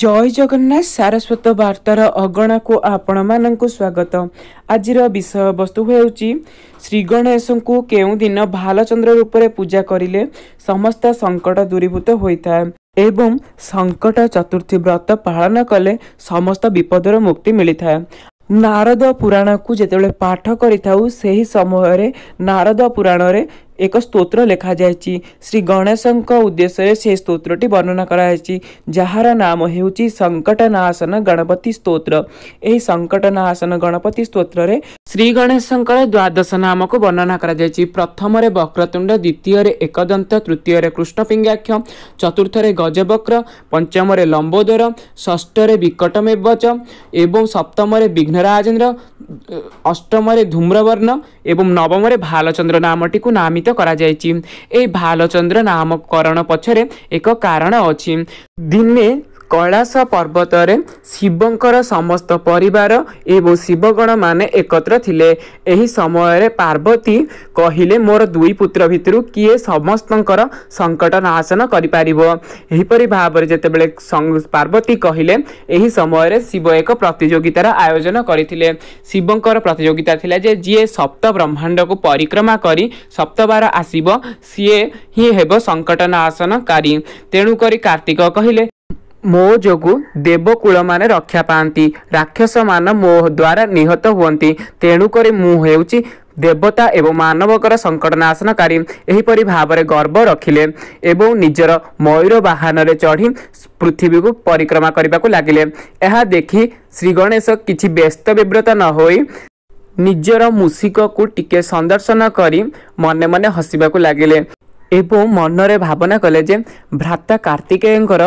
ଜୟ ଜଗନ୍ନାଥ ସାରସ୍ୱତ ବାର୍ତ୍ତାର ଅଗଣାକୁ ଆପଣମାନଙ୍କୁ ସ୍ୱାଗତ ଆଜିର ବିଷୟବସ୍ତୁ ହେଉଛି ଶ୍ରୀଗଣେଶଙ୍କୁ କେଉଁଦିନ ଭାଲଚନ୍ଦ୍ର ରୂପରେ ପୂଜା କରିଲେ ସମସ୍ତ ସଙ୍କଟ ଦୂରୀଭୂତ ହୋଇଥାଏ ଏବଂ ସଙ୍କଟ ଚତୁର୍ଥୀ ବ୍ରତ ପାଳନ କଲେ ସମସ୍ତ ବିପଦର ମୁକ୍ତି ମିଳିଥାଏ ନାରଦ ପୁରାଣକୁ ଯେତେବେଳେ ପାଠ କରିଥାଉ ସେହି ସମୟରେ ନାରଦ ପୁରାଣରେ ଏକ ସ୍ତୋତ୍ର ଲେଖାଯାଇଛି ଶ୍ରୀ ଗଣେଶଙ୍କ ଉଦ୍ଦେଶ୍ୟରେ ସେ ସ୍ତୋତ୍ରଟି ବର୍ଣ୍ଣନା କରାଯାଇଛି ଯାହାର ନାମ ହେଉଛି ସଙ୍କଟନାଶନ ଗଣପତି ସ୍ତୋତ୍ର ଏହି ସଙ୍କଟନାଶନ ଗଣପତି ସ୍ତୋତ୍ରରେ ଶ୍ରୀ ଗଣେଶଙ୍କର ଦ୍ୱାଦଶ ନାମକୁ ବର୍ଣ୍ଣନା କରାଯାଇଛି ପ୍ରଥମରେ ବକ୍ରତୁଣ୍ଡ ଦ୍ୱିତୀୟରେ ଏକଦନ୍ତ ତୃତୀୟରେ କୃଷ୍ଣପିଙ୍ଗାକ୍ଷ ଚତୁର୍ଥରେ ଗଜବକ୍ର ପଞ୍ଚମରେ ଲମ୍ବୋଦର ଷଷ୍ଠରେ ବିକଟମେବଚ ଏବଂ ସପ୍ତମରେ ବିଘ୍ନରାଜେନ୍ଦ୍ର ଅଷ୍ଟମରେ ଧୂମ୍ରବର୍ଣ୍ଣ ଏବଂ ନବମରେ ଭାଲଚନ୍ଦ୍ର ନାମଟିକୁ ନାମି ପ୍ରଭାବିତ କରାଯାଇଛି ଏହି ଭାଲଚନ୍ଦ୍ର ନାମକରଣ ପଛରେ ଏକ କାରଣ ଅଛି ଦିନେ କୈଳାସ ପର୍ବତରେ ଶିବଙ୍କର ସମସ୍ତ ପରିବାର ଏବଂ ଶିବଗଣମାନେ ଏକତ୍ର ଥିଲେ ଏହି ସମୟରେ ପାର୍ବତୀ କହିଲେ ମୋର ଦୁଇ ପୁତ୍ର ଭିତରୁ କିଏ ସମସ୍ତଙ୍କର ସଙ୍କଟ ନାଶନ କରିପାରିବ ଏହିପରି ଭାବରେ ଯେତେବେଳେ ପାର୍ବତୀ କହିଲେ ଏହି ସମୟରେ ଶିବ ଏକ ପ୍ରତିଯୋଗିତାର ଆୟୋଜନ କରିଥିଲେ ଶିବଙ୍କର ପ୍ରତିଯୋଗିତା ଥିଲା ଯେ ଯିଏ ସପ୍ତ ବ୍ରହ୍ମାଣ୍ଡକୁ ପରିକ୍ରମା କରି ସପ୍ତବାର ଆସିବ ସିଏ ହିଁ ହେବ ସଙ୍କଟ ନାଶନକାରୀ ତେଣୁକରି କାର୍ତ୍ତିକ କହିଲେ ମୋ ଯୋଗୁଁ ଦେବକୁଳମାନେ ରକ୍ଷା ପାଆନ୍ତି ରାକ୍ଷସମାନ ମୋ ଦ୍ୱାରା ନିହତ ହୁଅନ୍ତି ତେଣୁକରି ମୁଁ ହେଉଛି ଦେବତା ଏବଂ ମାନବଙ୍କର ସଙ୍କଟନାଶନକାରୀ ଏହିପରି ଭାବରେ ଗର୍ବ ରଖିଲେ ଏବଂ ନିଜର ମୟୂର ବାହାନରେ ଚଢ଼ି ପୃଥିବୀକୁ ପରିକ୍ରମା କରିବାକୁ ଲାଗିଲେ ଏହା ଦେଖି ଶ୍ରୀ ଗଣେଶ କିଛି ବ୍ୟସ୍ତ ବିବ୍ରତ ନ ହୋଇ ନିଜର ମୂଷିକକୁ ଟିକେ ସନ୍ଦର୍ଶନ କରି ମନେ ମନେ ହସିବାକୁ ଲାଗିଲେ ଏବଂ ମନରେ ଭାବନା କଲେ ଯେ ଭ୍ରାତା କାର୍ତ୍ତିକେୟଙ୍କର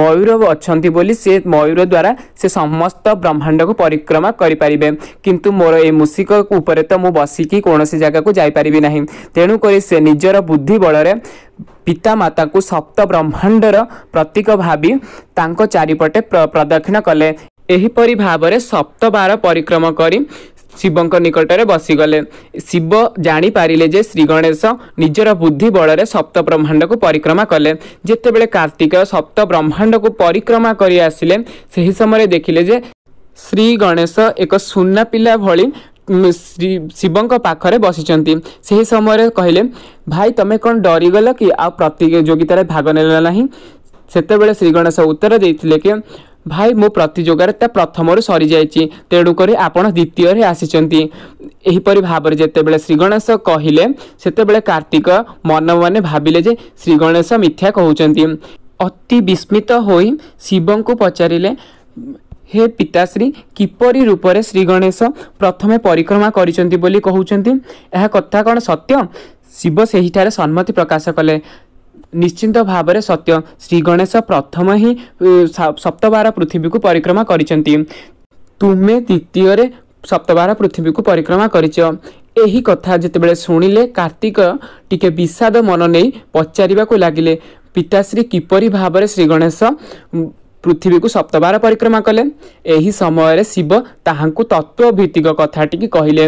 ମୟୂର ଅଛନ୍ତି ବୋଲି ସେ ମୟୂର ଦ୍ୱାରା ସେ ସମସ୍ତ ବ୍ରହ୍ମାଣ୍ଡକୁ ପରିକ୍ରମା କରିପାରିବେ କିନ୍ତୁ ମୋର ଏ ମୂଷିକ ଉପରେ ତ ମୁଁ ବସିକି କୌଣସି ଜାଗାକୁ ଯାଇପାରିବି ନାହିଁ ତେଣୁକରି ସେ ନିଜର ବୁଦ୍ଧି ବଳରେ ପିତାମାତାଙ୍କୁ ସପ୍ତ ବ୍ରହ୍ମାଣ୍ଡର ପ୍ରତୀକ ଭାବି ତାଙ୍କ ଚାରିପଟେ ପ୍ରଦକ୍ଷିଣ କଲେ ଏହିପରି ଭାବରେ ସପ୍ତବାର ପରିକ୍ରମା କରି ଶିବଙ୍କ ନିକଟରେ ବସିଗଲେ ଶିବ ଜାଣିପାରିଲେ ଯେ ଶ୍ରୀଗଣେଶ ନିଜର ବୁଦ୍ଧି ବଳରେ ସପ୍ତ ବ୍ରହ୍ମାଣ୍ଡକୁ ପରିକ୍ରମା କଲେ ଯେତେବେଳେ କାର୍ତ୍ତିକେୟ ସପ୍ତ ବ୍ରହ୍ମାଣ୍ଡକୁ ପରିକ୍ରମା କରି ଆସିଲେ ସେହି ସମୟରେ ଦେଖିଲେ ଯେ ଶ୍ରୀ ଗଣେଶ ଏକ ସୁନା ପିଲା ଭଳି ଶ୍ରୀ ଶିବଙ୍କ ପାଖରେ ବସିଛନ୍ତି ସେହି ସମୟରେ କହିଲେ ଭାଇ ତମେ କ'ଣ ଡରିଗଲ କି ଆଉ ପ୍ରତିଯୋଗିତାରେ ଭାଗ ନେଲ ନାହିଁ ସେତେବେଳେ ଶ୍ରୀ ଗଣେଶ ଉତ୍ତର ଦେଇଥିଲେ କି ଭାଇ ମୋ ପ୍ରତିଯୋଗିତାରେ ତା ପ୍ରଥମରୁ ସରିଯାଇଛି ତେଣୁକରି ଆପଣ ଦ୍ୱିତୀୟରେ ଆସିଛନ୍ତି ଏହିପରି ଭାବରେ ଯେତେବେଳେ ଶ୍ରୀଗଣେଶ କହିଲେ ସେତେବେଳେ କାର୍ତ୍ତିକ ମନ ମନେ ଭାବିଲେ ଯେ ଶ୍ରୀଗଣେଶ ମିଥ୍ୟା କହୁଛନ୍ତି ଅତି ବିସ୍ମିତ ହୋଇ ଶିବଙ୍କୁ ପଚାରିଲେ ହେ ପିତାଶ୍ରୀ କିପରି ରୂପରେ ଶ୍ରୀଗଣେଶ ପ୍ରଥମେ ପରିକ୍ରମା କରିଛନ୍ତି ବୋଲି କହୁଛନ୍ତି ଏହା କଥା କ'ଣ ସତ୍ୟ ଶିବ ସେହିଠାରେ ସମ୍ମତି ପ୍ରକାଶ କଲେ ନିଶ୍ଚିନ୍ତ ଭାବରେ ସତ୍ୟ ଶ୍ରୀ ଗଣେଶ ପ୍ରଥମ ହିଁ ସପ୍ତବାର ପୃଥିବୀକୁ ପରିକ୍ରମା କରିଛନ୍ତି ତୁମେ ଦ୍ୱିତୀୟରେ ସପ୍ତବାର ପୃଥିବୀକୁ ପରିକ୍ରମା କରିଛ ଏହି କଥା ଯେତେବେଳେ ଶୁଣିଲେ କାର୍ତ୍ତିକ ଟିକେ ବିଷାଦ ମନ ନେଇ ପଚାରିବାକୁ ଲାଗିଲେ ପିତାଶ୍ରୀ କିପରି ଭାବରେ ଶ୍ରୀ ଗଣେଶ ପୃଥିବୀକୁ ସପ୍ତବାର ପରିକ୍ରମା କଲେ ଏହି ସମୟରେ ଶିବ ତାହାଙ୍କୁ ତତ୍ତ୍ୱଭିତ୍ତିକ କଥାଟିକି କହିଲେ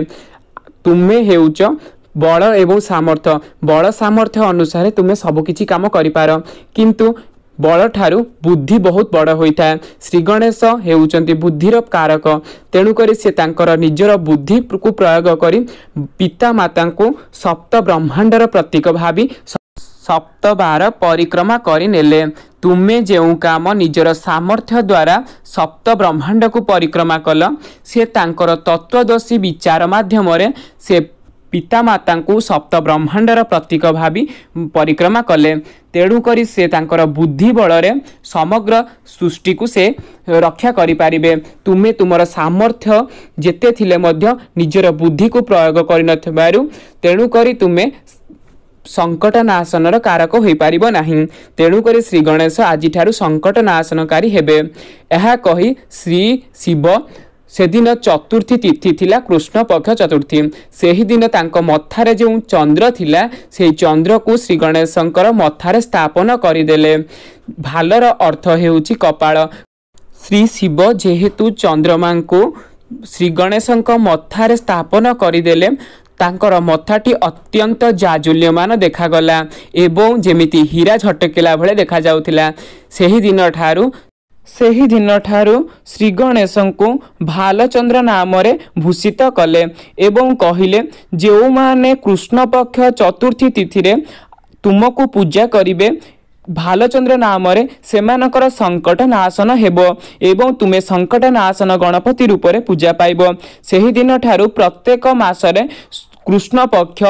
ତୁମେ ହେଉଛ ବଳ ଏବଂ ସାମର୍ଥ୍ୟ ବଳ ସାମର୍ଥ୍ୟ ଅନୁସାରେ ତୁମେ ସବୁକିଛି କାମ କରିପାର କିନ୍ତୁ ବଳଠାରୁ ବୁଦ୍ଧି ବହୁତ ବଡ଼ ହୋଇଥାଏ ଶ୍ରୀ ଗଣେଶ ହେଉଛନ୍ତି ବୁଦ୍ଧିର କାରକ ତେଣୁକରି ସେ ତାଙ୍କର ନିଜର ବୁଦ୍ଧିକୁ ପ୍ରୟୋଗ କରି ପିତାମାତାଙ୍କୁ ସପ୍ତ ବ୍ରହ୍ମାଣ୍ଡର ପ୍ରତୀକ ଭାବି ସପ୍ତବାର ପରିକ୍ରମା କରିନେଲେ ତୁମେ ଯେଉଁ କାମ ନିଜର ସାମର୍ଥ୍ୟ ଦ୍ୱାରା ସପ୍ତ ବ୍ରହ୍ମାଣ୍ଡକୁ ପରିକ୍ରମା କଲ ସେ ତାଙ୍କର ତତ୍ତ୍ୱଦର୍ଶୀ ବିଚାର ମାଧ୍ୟମରେ ସେ ପିତାମାତାଙ୍କୁ ସପ୍ତବ୍ରହ୍ମାଣ୍ଡର ପ୍ରତୀକ ଭାବି ପରିକ୍ରମା କଲେ ତେଣୁକରି ସେ ତାଙ୍କର ବୁଦ୍ଧି ବଳରେ ସମଗ୍ର ସୃଷ୍ଟିକୁ ସେ ରକ୍ଷା କରିପାରିବେ ତୁମେ ତୁମର ସାମର୍ଥ୍ୟ ଯେତେ ଥିଲେ ମଧ୍ୟ ନିଜର ବୁଦ୍ଧିକୁ ପ୍ରୟୋଗ କରିନଥିବାରୁ ତେଣୁକରି ତୁମେ ସଙ୍କଟ ନାଶନର କାରକ ହୋଇପାରିବ ନାହିଁ ତେଣୁକରି ଶ୍ରୀ ଗଣେଶ ଆଜିଠାରୁ ସଙ୍କଟ ନାଶନକାରୀ ହେବେ ଏହା କହି ଶ୍ରୀ ଶିବ ସେଦିନ ଚତୁର୍ଥୀ ତିଥି ଥିଲା କୃଷ୍ଣପକ୍ଷ ଚତୁର୍ଥୀ ସେହିଦିନ ତାଙ୍କ ମଥାରେ ଯେଉଁ ଚନ୍ଦ୍ର ଥିଲା ସେହି ଚନ୍ଦ୍ରକୁ ଶ୍ରୀ ଗଣେଶଙ୍କର ମଥାରେ ସ୍ଥାପନ କରିଦେଲେ ଭାଲର ଅର୍ଥ ହେଉଛି କପାଳ ଶ୍ରୀ ଶିବ ଯେହେତୁ ଚନ୍ଦ୍ରମାଙ୍କୁ ଶ୍ରୀ ଗଣେଶଙ୍କ ମଥାରେ ସ୍ଥାପନ କରିଦେଲେ ତାଙ୍କର ମଥାଟି ଅତ୍ୟନ୍ତ ଜାଜୁଲ୍ୟମାନ ଦେଖାଗଲା ଏବଂ ଯେମିତି ହୀରା ଝଟକିଲା ଭଳି ଦେଖାଯାଉଥିଲା ସେହିଦିନ ଠାରୁ ସେହିଦିନଠାରୁ ଶ୍ରୀଗଣେଶଙ୍କୁ ଭାଲଚନ୍ଦ୍ର ନାମରେ ଭୂଷିତ କଲେ ଏବଂ କହିଲେ ଯେଉଁମାନେ କୃଷ୍ଣପକ୍ଷ ଚତୁର୍ଥୀ ତିଥିରେ ତୁମକୁ ପୂଜା କରିବେ ଭାଲଚନ୍ଦ୍ର ନାମରେ ସେମାନଙ୍କର ସଙ୍କଟ ନାଶନ ହେବ ଏବଂ ତୁମେ ସଙ୍କଟ ନାଶନ ଗଣପତି ରୂପରେ ପୂଜା ପାଇବ ସେହିଦିନଠାରୁ ପ୍ରତ୍ୟେକ ମାସରେ କୃଷ୍ଣପକ୍ଷ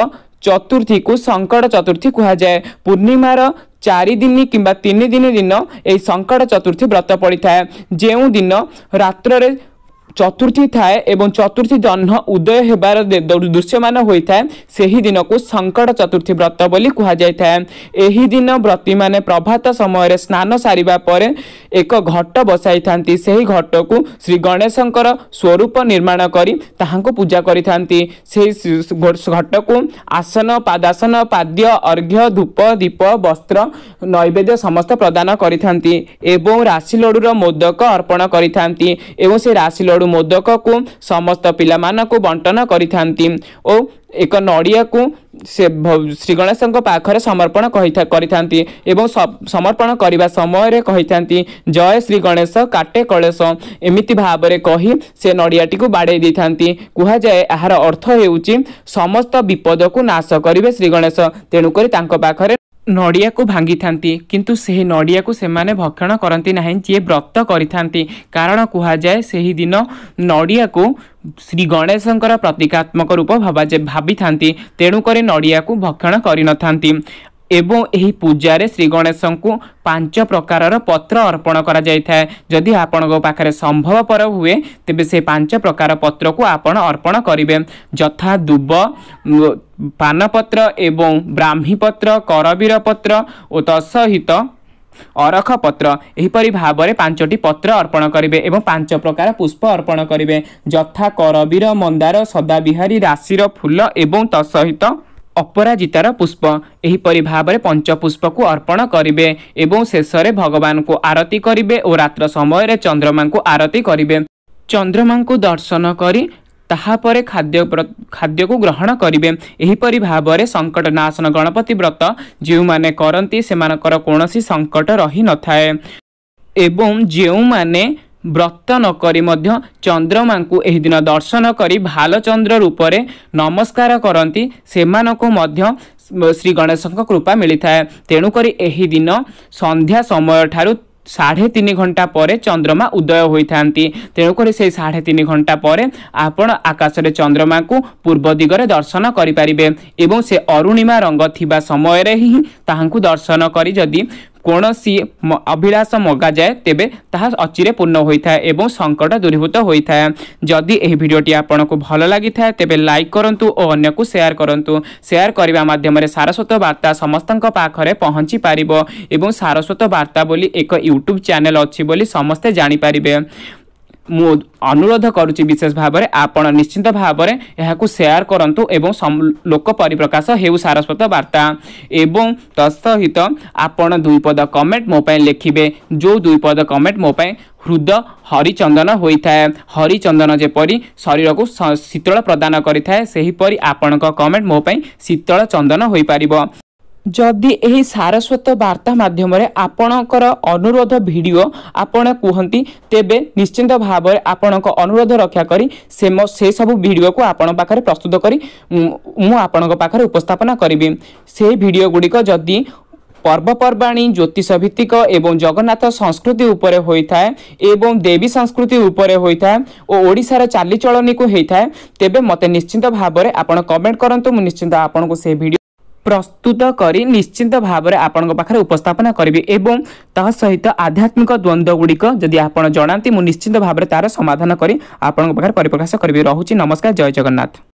ଚତୁର୍ଥୀକୁ ସଙ୍କଟ ଚତୁର୍ଥୀ କୁହାଯାଏ ପୂର୍ଣ୍ଣିମାର চারিদিন কিংবা তিনিদিন দিন এই সংকট চতুর্থী ব্রত পড়িଥାଏ ଯେଉଁ ଦିନ ରାତ୍ରରେ ଚତୁର୍ଥୀ ଥାଏ ଏବଂ ଚତୁର୍ଥୀ ଜହ୍ନ ଉଦୟ ହେବାର ଦୃଶ୍ୟମାନ ହୋଇଥାଏ ସେହି ଦିନକୁ ସଙ୍କଟ ଚତୁର୍ଥୀ ବ୍ରତ ବୋଲି କୁହାଯାଇଥାଏ ଏହି ଦିନ ବ୍ରତୀମାନେ ପ୍ରଭାତ ସମୟରେ ସ୍ନାନ ସାରିବା ପରେ ଏକ ଘଟ ବସାଇଥାନ୍ତି ସେହି ଘଟକୁ ଶ୍ରୀ ଗଣେଶଙ୍କର ସ୍ୱରୂପ ନିର୍ମାଣ କରି ତାହାଙ୍କୁ ପୂଜା କରିଥାନ୍ତି ସେହି ଘଟକୁ ଆସନ ପାଦାସନ ପାଦ୍ୟ ଅର୍ଘ୍ୟ ଧୂପ ଦୀପ ବସ୍ତ୍ର ନୈବେଦ୍ୟ ସମସ୍ତ ପ୍ରଦାନ କରିଥାନ୍ତି ଏବଂ ରାଶି ଲଡ଼ୁର ମୋଦକ ଅର୍ପଣ କରିଥାନ୍ତି ଏବଂ ସେ ରାଶି ଲଡ଼ୁ ଏକରୁ ମୋଦକକୁ ସମସ୍ତ ପିଲାମାନଙ୍କୁ ବଣ୍ଟନ କରିଥାନ୍ତି ଓ ଏକ ନଡ଼ିଆକୁ ସେ ଶ୍ରୀ ଗଣେଶଙ୍କ ପାଖରେ ସମର୍ପଣ କରିଥାନ୍ତି ଏବଂ ସମର୍ପଣ କରିବା ସମୟରେ କହିଥାନ୍ତି ଜୟ ଶ୍ରୀ ଗଣେଶ କାଟେ କଳେଶ ଏମିତି ଭାବରେ କହି ସେ ନଡ଼ିଆଟିକୁ ବାଡ଼େଇ ଦେଇଥାନ୍ତି କୁହାଯାଏ ଏହାର ଅର୍ଥ ହେଉଛି ସମସ୍ତ ବିପଦକୁ ନାଶ କରିବେ ଶ୍ରୀ ଗଣେଶ ତେଣୁକରି ତାଙ୍କ ପାଖରେ ନଡ଼ିଆକୁ ଭାଙ୍ଗିଥାନ୍ତି କିନ୍ତୁ ସେହି ନଡ଼ିଆକୁ ସେମାନେ ଭକ୍ଷଣ କରନ୍ତି ନାହିଁ ଯିଏ ବ୍ରତ କରିଥାନ୍ତି କାରଣ କୁହାଯାଏ ସେହିଦିନ ନଡ଼ିଆକୁ ଶ୍ରୀ ଗଣେଶଙ୍କର ପ୍ରତୀକାତ୍ମକ ରୂପ ଭାବାଯାଏ ଭାବିଥାନ୍ତି ତେଣୁକରି ନଡ଼ିଆକୁ ଭକ୍ଷଣ କରିନଥାନ୍ତି ଏବଂ ଏହି ପୂଜାରେ ଶ୍ରୀ ଗଣେଶଙ୍କୁ ପାଞ୍ଚ ପ୍ରକାରର ପତ୍ର ଅର୍ପଣ କରାଯାଇଥାଏ ଯଦି ଆପଣଙ୍କ ପାଖରେ ସମ୍ଭବପର ହୁଏ ତେବେ ସେ ପାଞ୍ଚ ପ୍ରକାର ପତ୍ରକୁ ଆପଣ ଅର୍ପଣ କରିବେ ଯଥା ଦୁବ ପାନପତ୍ର ଏବଂ ବ୍ରାହ୍ମୀପତ୍ର କରବୀର ପତ୍ର ଓ ତତ୍ସହିତ ଅରଖ ପତ୍ର ଏହିପରି ଭାବରେ ପାଞ୍ଚଟି ପତ୍ର ଅର୍ପଣ କରିବେ ଏବଂ ପାଞ୍ଚ ପ୍ରକାର ପୁଷ୍ପ ଅର୍ପଣ କରିବେ ଯଥା କରବୀର ମନ୍ଦାର ସଦାବିହାରୀ ରାଶିର ଫୁଲ ଏବଂ ତତ୍ସହିତ अपराजित र पुष्प यपरि पंचपुष्प को अर्पण गरे भगवान को आरती गरे रात्र समय चंद्रमा को आरती चंद्रमा को दर्शन खाद्य खाद्य को ग्रहण गरेपरि भावर संकट नाशन गणपति व्रत जो रही कमणी सङ्कट रहि नएम ବ୍ରତ ନକରି ମଧ୍ୟ ଚନ୍ଦ୍ରମାଙ୍କୁ ଏହି ଦିନ ଦର୍ଶନ କରି ଭାଲଚନ୍ଦ୍ର ରୂପରେ ନମସ୍କାର କରନ୍ତି ସେମାନଙ୍କୁ ମଧ୍ୟ ଶ୍ରୀ ଗଣେଶଙ୍କ କୃପା ମିଳିଥାଏ ତେଣୁକରି ଏହି ଦିନ ସନ୍ଧ୍ୟା ସମୟଠାରୁ ସାଢ଼େ ତିନି ଘଣ୍ଟା ପରେ ଚନ୍ଦ୍ରମା ଉଦୟ ହୋଇଥାନ୍ତି ତେଣୁକରି ସେହି ସାଢ଼େ ତିନି ଘଣ୍ଟା ପରେ ଆପଣ ଆକାଶରେ ଚନ୍ଦ୍ରମାଙ୍କୁ ପୂର୍ବ ଦିଗରେ ଦର୍ଶନ କରିପାରିବେ ଏବଂ ସେ ଅରୁଣିମା ରଙ୍ଗ ଥିବା ସମୟରେ ହିଁ ତାହାଙ୍କୁ ଦର୍ଶନ କରି ଯଦି କୌଣସି ଅଭିଳାଷ ମଗାଯାଏ ତେବେ ତାହା ଅଚିରେ ପୂର୍ଣ୍ଣ ହୋଇଥାଏ ଏବଂ ସଙ୍କଟ ଦୂରୀଭୂତ ହୋଇଥାଏ ଯଦି ଏହି ଭିଡ଼ିଓଟି ଆପଣଙ୍କୁ ଭଲ ଲାଗିଥାଏ ତେବେ ଲାଇକ୍ କରନ୍ତୁ ଓ ଅନ୍ୟକୁ ସେୟାର କରନ୍ତୁ ସେୟାର କରିବା ମାଧ୍ୟମରେ ସାରସ୍ୱତ ବାର୍ତ୍ତା ସମସ୍ତଙ୍କ ପାଖରେ ପହଞ୍ଚି ପାରିବ ଏବଂ ସାରସ୍ୱତ ବାର୍ତ୍ତା ବୋଲି ଏକ ୟୁଟ୍ୟୁବ୍ ଚ୍ୟାନେଲ୍ ଅଛି ବୋଲି ସମସ୍ତେ ଜାଣିପାରିବେ ମୁଁ ଅନୁରୋଧ କରୁଛି ବିଶେଷ ଭାବରେ ଆପଣ ନିଶ୍ଚିନ୍ତ ଭାବରେ ଏହାକୁ ସେୟାର କରନ୍ତୁ ଏବଂ ଲୋକ ପରିପ୍ରକାଶ ହେଉ ସାରସ୍ୱତ ବାର୍ତ୍ତା ଏବଂ ତତ୍ସହିତ ଆପଣ ଦୁଇପଦ କମେଣ୍ଟ ମୋ ପାଇଁ ଲେଖିବେ ଯେଉଁ ଦୁଇପଦ କମେଣ୍ଟ ମୋ ପାଇଁ ହୃଦ ହରିଚନ୍ଦନ ହୋଇଥାଏ ହରିଚନ୍ଦନ ଯେପରି ଶରୀରକୁ ଶୀତଳ ପ୍ରଦାନ କରିଥାଏ ସେହିପରି ଆପଣଙ୍କ କମେଣ୍ଟ ମୋ ପାଇଁ ଶୀତଳ ଚନ୍ଦନ ହୋଇପାରିବ ଯଦି ଏହି ସାରସ୍ୱତ ବାର୍ତ୍ତା ମାଧ୍ୟମରେ ଆପଣଙ୍କର ଅନୁରୋଧ ଭିଡ଼ିଓ ଆପଣ କୁହନ୍ତି ତେବେ ନିଶ୍ଚିନ୍ତ ଭାବରେ ଆପଣଙ୍କ ଅନୁରୋଧ ରକ୍ଷା କରି ସେ ମୋ ସେସବୁ ଭିଡ଼ିଓକୁ ଆପଣଙ୍କ ପାଖରେ ପ୍ରସ୍ତୁତ କରି ମୁଁ ଆପଣଙ୍କ ପାଖରେ ଉପସ୍ଥାପନା କରିବି ସେହି ଭିଡ଼ିଓ ଗୁଡ଼ିକ ଯଦି ପର୍ବପର୍ବାଣୀ ଜ୍ୟୋତିଷ ଭିତ୍ତିକ ଏବଂ ଜଗନ୍ନାଥ ସଂସ୍କୃତି ଉପରେ ହୋଇଥାଏ ଏବଂ ଦେବୀ ସଂସ୍କୃତି ଉପରେ ହୋଇଥାଏ ଓ ଓଡ଼ିଶାର ଚାଲିଚଳଣିକୁ ହେଇଥାଏ ତେବେ ମୋତେ ନିଶ୍ଚିନ୍ତ ଭାବରେ ଆପଣ କମେଣ୍ଟ କରନ୍ତୁ ମୁଁ ନିଶ୍ଚିନ୍ତ ଆପଣଙ୍କୁ ସେ ଭିଡ଼ିଓ ପ୍ରସ୍ତୁତ କରି ନିଶ୍ଚିନ୍ତ ଭାବରେ ଆପଣଙ୍କ ପାଖରେ ଉପସ୍ଥାପନ କରିବି ଏବଂ ତା ସହିତ ଆଧ୍ୟାତ୍ମିକ ଦ୍ୱନ୍ଦ୍ୱଗୁଡ଼ିକ ଯଦି ଆପଣ ଜଣାନ୍ତି ମୁଁ ନିଶ୍ଚିନ୍ତ ଭାବରେ ତାର ସମାଧାନ କରି ଆପଣଙ୍କ ପାଖରେ ପରିପ୍ରକାଶ କରିବି ରହୁଛି ନମସ୍କାର ଜୟ ଜଗନ୍ନାଥ